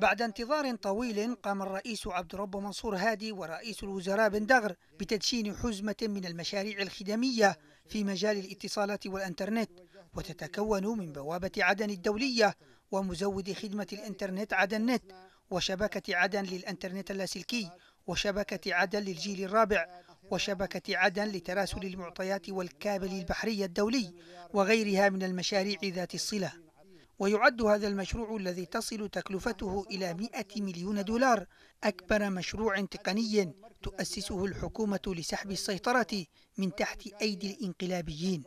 بعد انتظار طويل قام الرئيس عبد الرب منصور هادي ورئيس الوزراء بن دغر بتدشين حزمة من المشاريع الخدمية في مجال الاتصالات والأنترنت وتتكون من بوابة عدن الدولية ومزود خدمة الإنترنت عدن نت وشبكة عدن للإنترنت اللاسلكي وشبكة عدن للجيل الرابع وشبكة عدن لتراسل المعطيات والكابل البحري الدولي وغيرها من المشاريع ذات الصلة ويعد هذا المشروع الذي تصل تكلفته إلى 100 مليون دولار أكبر مشروع تقني تؤسسه الحكومة لسحب السيطرة من تحت أيدي الإنقلابيين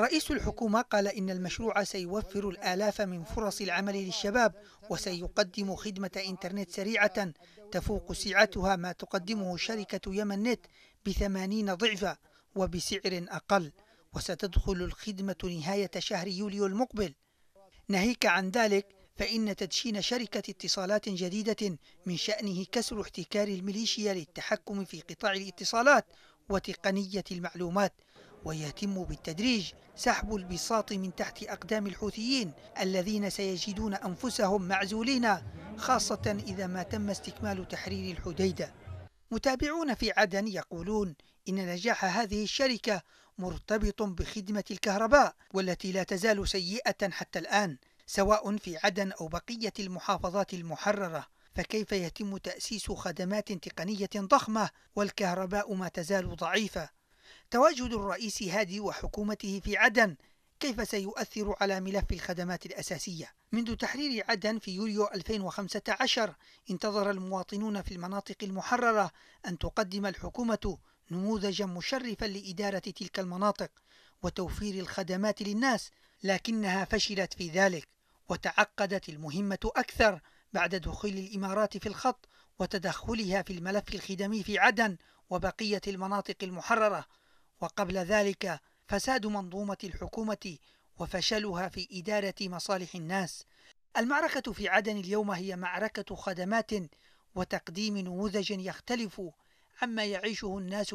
رئيس الحكومة قال إن المشروع سيوفر الآلاف من فرص العمل للشباب وسيقدم خدمة إنترنت سريعة تفوق سعتها ما تقدمه شركة يمن نت بثمانين ضعفا وبسعر أقل وستدخل الخدمة نهاية شهر يوليو المقبل ناهيك عن ذلك فإن تدشين شركة اتصالات جديدة من شأنه كسر احتكار الميليشيا للتحكم في قطاع الاتصالات وتقنية المعلومات ويتم بالتدريج سحب البساط من تحت أقدام الحوثيين الذين سيجدون أنفسهم معزولين خاصة إذا ما تم استكمال تحرير الحديدة متابعون في عدن يقولون إن نجاح هذه الشركة مرتبط بخدمة الكهرباء والتي لا تزال سيئة حتى الآن سواء في عدن أو بقية المحافظات المحررة فكيف يتم تأسيس خدمات تقنية ضخمة والكهرباء ما تزال ضعيفة؟ تواجد الرئيس هادي وحكومته في عدن كيف سيؤثر على ملف الخدمات الأساسية؟ منذ تحرير عدن في يوليو 2015 انتظر المواطنون في المناطق المحررة أن تقدم الحكومة نموذجا مشرفا لإدارة تلك المناطق وتوفير الخدمات للناس لكنها فشلت في ذلك وتعقدت المهمة أكثر بعد دخول الإمارات في الخط وتدخلها في الملف الخدمي في عدن وبقية المناطق المحررة وقبل ذلك فساد منظومة الحكومة وفشلها في إدارة مصالح الناس. المعركة في عدن اليوم هي معركة خدمات وتقديم نموذج يختلف عما يعيشه الناس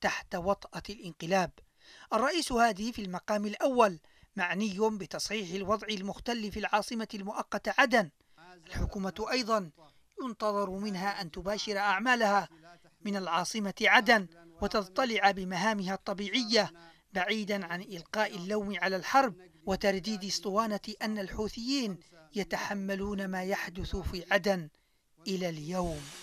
تحت وطأة الانقلاب. الرئيس هادي في المقام الأول معني بتصحيح الوضع المختل في العاصمة المؤقتة عدن. الحكومة أيضا ينتظر منها أن تباشر أعمالها من العاصمة عدن وتضطلع بمهامها الطبيعية بعيدا عن إلقاء اللوم على الحرب وترديد اسطوانة أن الحوثيين يتحملون ما يحدث في عدن إلى اليوم